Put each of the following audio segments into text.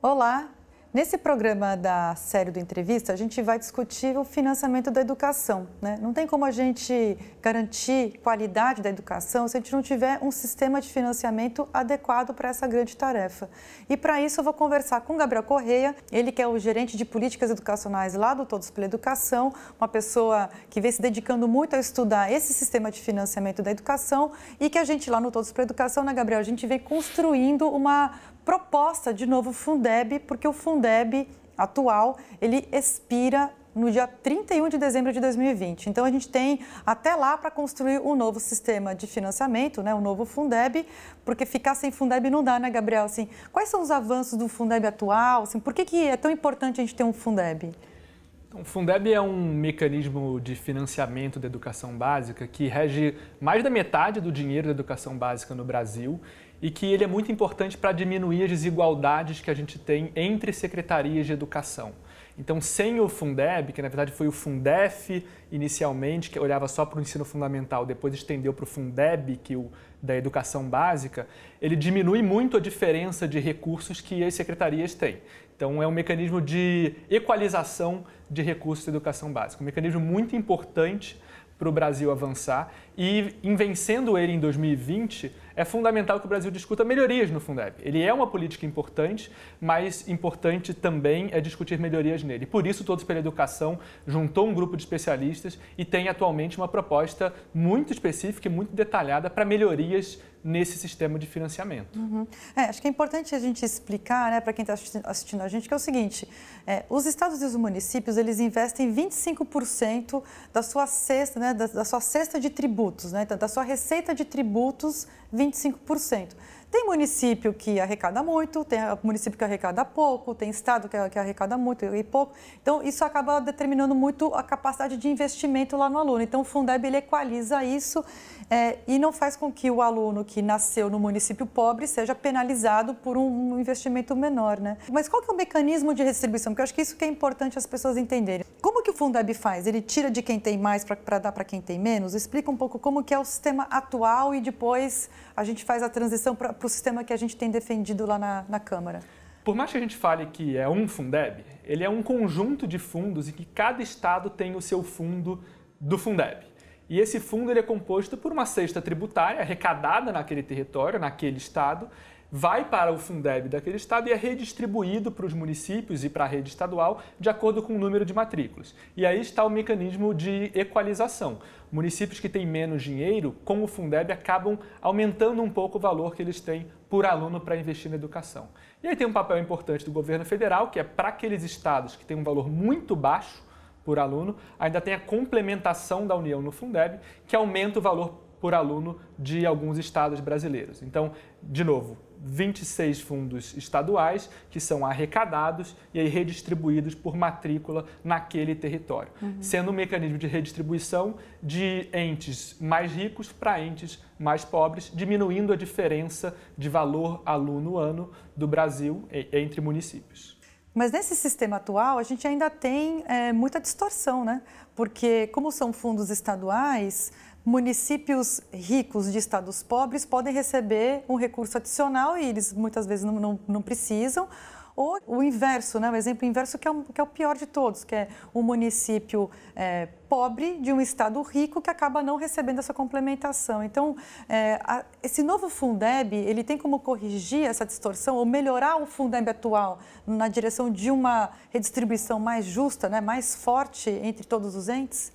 Olá! Nesse programa da série do Entrevista, a gente vai discutir o financiamento da educação. Né? Não tem como a gente garantir qualidade da educação se a gente não tiver um sistema de financiamento adequado para essa grande tarefa. E para isso eu vou conversar com Gabriel Correia, ele que é o gerente de políticas educacionais lá do Todos pela Educação, uma pessoa que vem se dedicando muito a estudar esse sistema de financiamento da educação e que a gente lá no Todos pela Educação, né, Gabriel, a gente vem construindo uma proposta de novo Fundeb, porque o Fundeb atual, ele expira no dia 31 de dezembro de 2020. Então a gente tem até lá para construir um novo sistema de financiamento, né, um novo Fundeb, porque ficar sem Fundeb não dá, né, Gabriel? Assim, quais são os avanços do Fundeb atual? Assim, por que, que é tão importante a gente ter um Fundeb? Então, o Fundeb é um mecanismo de financiamento da educação básica que rege mais da metade do dinheiro da educação básica no Brasil e que ele é muito importante para diminuir as desigualdades que a gente tem entre secretarias de educação. Então, sem o Fundeb, que na verdade foi o Fundef inicialmente, que olhava só para o ensino fundamental, depois estendeu para o Fundeb, que o da educação básica, ele diminui muito a diferença de recursos que as secretarias têm. Então, é um mecanismo de equalização de recursos da educação básica, um mecanismo muito importante para o Brasil avançar e, em vencendo ele em 2020, é fundamental que o Brasil discuta melhorias no Fundeb. Ele é uma política importante, mas importante também é discutir melhorias nele. Por isso, Todos pela Educação juntou um grupo de especialistas e tem atualmente uma proposta muito específica e muito detalhada para melhorias nesse sistema de financiamento. Uhum. É, acho que é importante a gente explicar né, para quem está assistindo a gente que é o seguinte, é, os estados e os municípios eles investem 25% da sua cesta, né, da, da sua cesta de tributos, né, então, da sua receita de tributos, 25%. Tem município que arrecada muito, tem ah, município que arrecada pouco, tem estado que arrecada muito e pouco. Então, isso acaba determinando muito a capacidade de investimento lá no aluno. Então, o Fundeb ele equaliza isso é, e não faz com que o aluno que nasceu no município pobre seja penalizado por um, um investimento menor, né? Mas qual que é o mecanismo de redistribuição? Porque eu acho que isso que é importante as pessoas entenderem. Como que o Fundeb faz? Ele tira de quem tem mais para dar para quem tem menos? Explica um pouco como que é o sistema atual e depois a gente faz a transição para para o sistema que a gente tem defendido lá na, na Câmara? Por mais que a gente fale que é um Fundeb, ele é um conjunto de fundos e que cada estado tem o seu fundo do Fundeb. E esse fundo ele é composto por uma cesta tributária arrecadada naquele território, naquele estado, vai para o Fundeb daquele estado e é redistribuído para os municípios e para a rede estadual de acordo com o número de matrículas. E aí está o mecanismo de equalização. Municípios que têm menos dinheiro, com o Fundeb, acabam aumentando um pouco o valor que eles têm por aluno para investir na educação. E aí tem um papel importante do governo federal, que é para aqueles estados que têm um valor muito baixo por aluno, ainda tem a complementação da União no Fundeb, que aumenta o valor por aluno de alguns estados brasileiros. Então, de novo, 26 fundos estaduais que são arrecadados e aí redistribuídos por matrícula naquele território, uhum. sendo um mecanismo de redistribuição de entes mais ricos para entes mais pobres, diminuindo a diferença de valor aluno-ano do Brasil entre municípios. Mas nesse sistema atual, a gente ainda tem é, muita distorção, né? Porque, como são fundos estaduais, municípios ricos de estados pobres podem receber um recurso adicional e eles muitas vezes não, não, não precisam. Ou o inverso, né? o exemplo inverso que é o, que é o pior de todos, que é um município é, pobre de um estado rico que acaba não recebendo essa complementação. Então, é, a, esse novo Fundeb, ele tem como corrigir essa distorção ou melhorar o Fundeb atual na direção de uma redistribuição mais justa, né, mais forte entre todos os entes?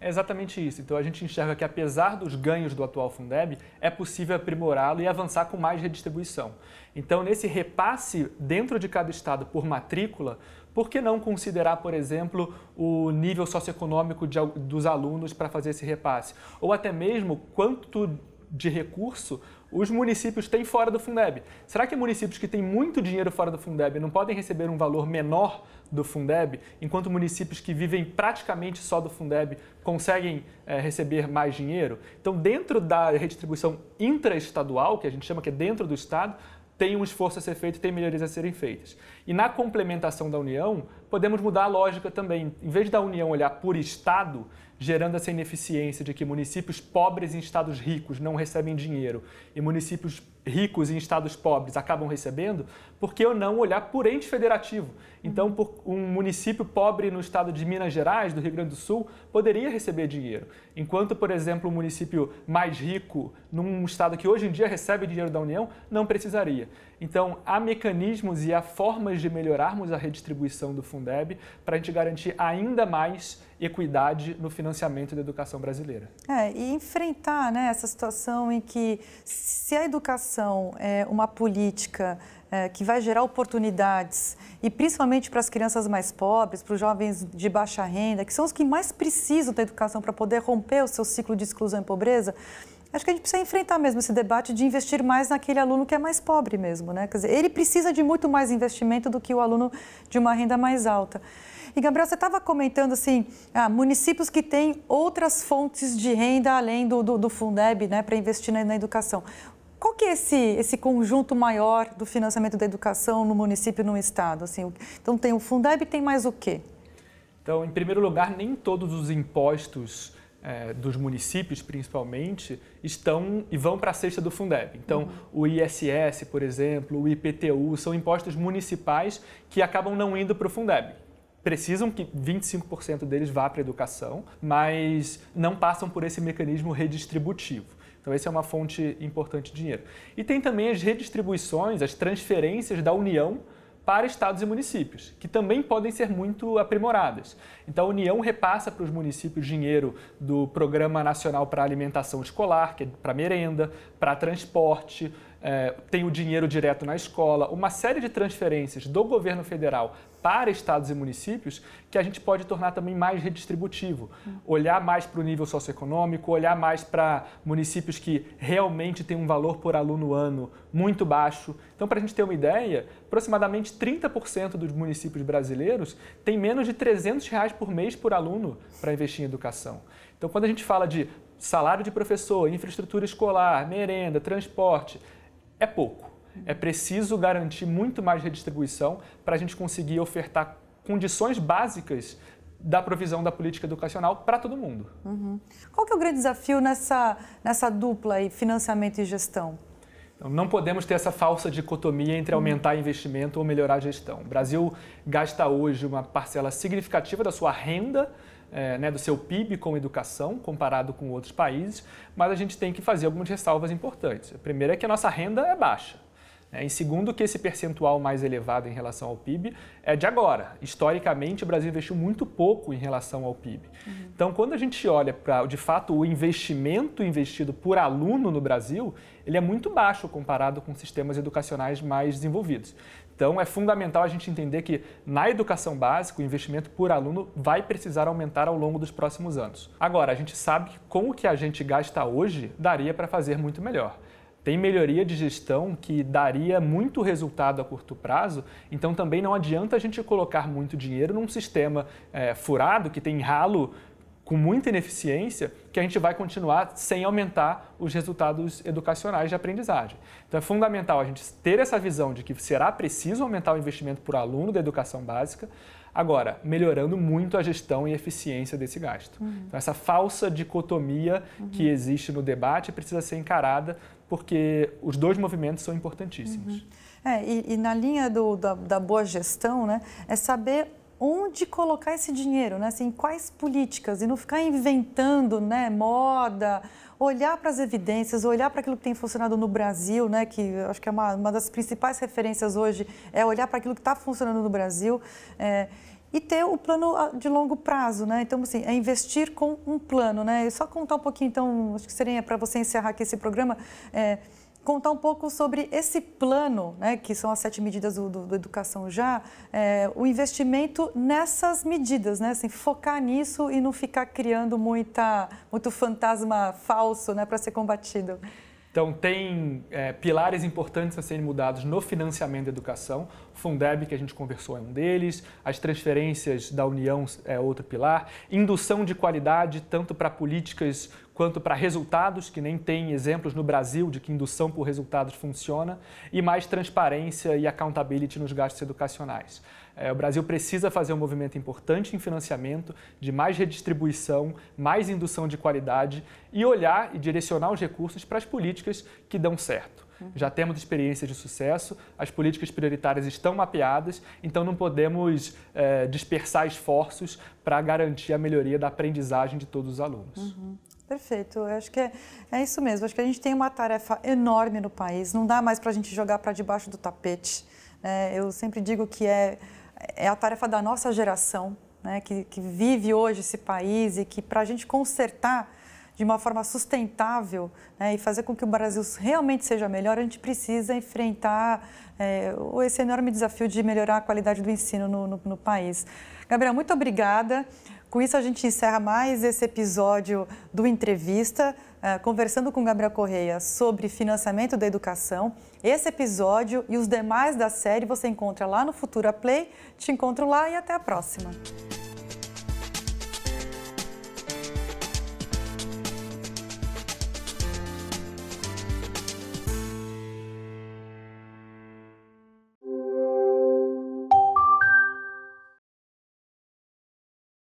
É exatamente isso. Então a gente enxerga que apesar dos ganhos do atual Fundeb, é possível aprimorá-lo e avançar com mais redistribuição. Então nesse repasse dentro de cada estado por matrícula, por que não considerar, por exemplo, o nível socioeconômico de, dos alunos para fazer esse repasse? Ou até mesmo quanto de recurso os municípios têm fora do Fundeb. Será que municípios que têm muito dinheiro fora do Fundeb não podem receber um valor menor do Fundeb, enquanto municípios que vivem praticamente só do Fundeb conseguem é, receber mais dinheiro? Então, dentro da redistribuição intraestadual, que a gente chama que é dentro do Estado, tem um esforço a ser feito, tem melhorias a serem feitas. E na complementação da União, podemos mudar a lógica também. Em vez da União olhar por Estado, gerando essa ineficiência de que municípios pobres em estados ricos não recebem dinheiro e municípios ricos em estados pobres acabam recebendo, por que eu não olhar por ente federativo? Então, um município pobre no estado de Minas Gerais, do Rio Grande do Sul, poderia receber dinheiro. Enquanto, por exemplo, um município mais rico, num estado que hoje em dia recebe dinheiro da União, não precisaria. Então, há mecanismos e há formas de melhorarmos a redistribuição do Fundeb para a gente garantir ainda mais equidade no financiamento da educação brasileira. É, e enfrentar né, essa situação em que, se a educação é uma política é, que vai gerar oportunidades, e principalmente para as crianças mais pobres, para os jovens de baixa renda, que são os que mais precisam da educação para poder romper o seu ciclo de exclusão e pobreza, acho que a gente precisa enfrentar mesmo esse debate de investir mais naquele aluno que é mais pobre mesmo, né? Quer dizer, ele precisa de muito mais investimento do que o aluno de uma renda mais alta. E, Gabriel, você estava comentando assim, ah, municípios que têm outras fontes de renda além do, do, do Fundeb, né, para investir na, na educação. Qual que é esse, esse conjunto maior do financiamento da educação no município e no estado? Assim, então tem o Fundeb e tem mais o quê? Então, em primeiro lugar, nem todos os impostos é, dos municípios, principalmente, estão e vão para a cesta do Fundeb. Então, uhum. o ISS, por exemplo, o IPTU, são impostos municipais que acabam não indo para o Fundeb precisam que 25% deles vá para a educação, mas não passam por esse mecanismo redistributivo. Então, essa é uma fonte importante de dinheiro. E tem também as redistribuições, as transferências da União para estados e municípios, que também podem ser muito aprimoradas. Então, a União repassa para os municípios dinheiro do Programa Nacional para Alimentação Escolar, que é para merenda, para transporte, é, tem o dinheiro direto na escola, uma série de transferências do governo federal para estados e municípios que a gente pode tornar também mais redistributivo, olhar mais para o nível socioeconômico, olhar mais para municípios que realmente têm um valor por aluno ano muito baixo. Então, para a gente ter uma ideia, aproximadamente 30% dos municípios brasileiros têm menos de 300 reais por mês por aluno para investir em educação. Então, quando a gente fala de salário de professor, infraestrutura escolar, merenda, transporte, é pouco é preciso garantir muito mais redistribuição para a gente conseguir ofertar condições básicas da provisão da política educacional para todo mundo. Uhum. Qual que é o grande desafio nessa, nessa dupla aí, financiamento e gestão? Então, não podemos ter essa falsa dicotomia entre uhum. aumentar uhum. investimento ou melhorar a gestão. O Brasil gasta hoje uma parcela significativa da sua renda é, né, do seu PIB com educação, comparado com outros países, mas a gente tem que fazer algumas ressalvas importantes. A primeira é que a nossa renda é baixa. Né? E segundo, que esse percentual mais elevado em relação ao PIB é de agora. Historicamente, o Brasil investiu muito pouco em relação ao PIB. Uhum. Então, quando a gente olha para, de fato, o investimento investido por aluno no Brasil, ele é muito baixo comparado com sistemas educacionais mais desenvolvidos. Então, é fundamental a gente entender que na educação básica, o investimento por aluno vai precisar aumentar ao longo dos próximos anos. Agora, a gente sabe que com o que a gente gasta hoje, daria para fazer muito melhor tem melhoria de gestão que daria muito resultado a curto prazo, então também não adianta a gente colocar muito dinheiro num sistema é, furado, que tem ralo com muita ineficiência, que a gente vai continuar sem aumentar os resultados educacionais de aprendizagem. Então é fundamental a gente ter essa visão de que será preciso aumentar o investimento por aluno da educação básica, Agora, melhorando muito a gestão e eficiência desse gasto. Uhum. Então, essa falsa dicotomia uhum. que existe no debate precisa ser encarada, porque os dois movimentos são importantíssimos. Uhum. É, e, e, na linha do, da, da boa gestão, né, é saber onde colocar esse dinheiro, né? Assim, quais políticas e não ficar inventando, né, moda, olhar para as evidências, olhar para aquilo que tem funcionado no Brasil, né, que acho que é uma, uma das principais referências hoje, é olhar para aquilo que está funcionando no Brasil. É, e ter o plano ah, de longo prazo, né? Então, assim, é investir com um plano, né? E só contar um pouquinho, então, acho que seria para você encerrar aqui esse programa. É, contar um pouco sobre esse plano, né, que são as sete medidas do, do, do Educação Já, é, o investimento nessas medidas, né, assim, focar nisso e não ficar criando muita, muito fantasma falso né, para ser combatido. Então, tem é, pilares importantes a serem mudados no financiamento da educação. O Fundeb, que a gente conversou, é um deles. As transferências da União é outro pilar. Indução de qualidade, tanto para políticas quanto para resultados, que nem tem exemplos no Brasil de que indução por resultados funciona, e mais transparência e accountability nos gastos educacionais. É, o Brasil precisa fazer um movimento importante em financiamento, de mais redistribuição, mais indução de qualidade e olhar e direcionar os recursos para as políticas que dão certo. Uhum. Já temos experiências de sucesso, as políticas prioritárias estão mapeadas, então não podemos é, dispersar esforços para garantir a melhoria da aprendizagem de todos os alunos. Uhum. Perfeito, eu acho que é, é isso mesmo. acho que a gente tem uma tarefa enorme no país, não dá mais para a gente jogar para debaixo do tapete. É, eu sempre digo que é, é a tarefa da nossa geração, né, que, que vive hoje esse país e que para a gente consertar de uma forma sustentável né, e fazer com que o Brasil realmente seja melhor, a gente precisa enfrentar é, esse enorme desafio de melhorar a qualidade do ensino no, no, no país. Gabriel, muito obrigada. Com isso, a gente encerra mais esse episódio do Entrevista, eh, conversando com Gabriel Correia sobre financiamento da educação. Esse episódio e os demais da série você encontra lá no Futura Play. Te encontro lá e até a próxima.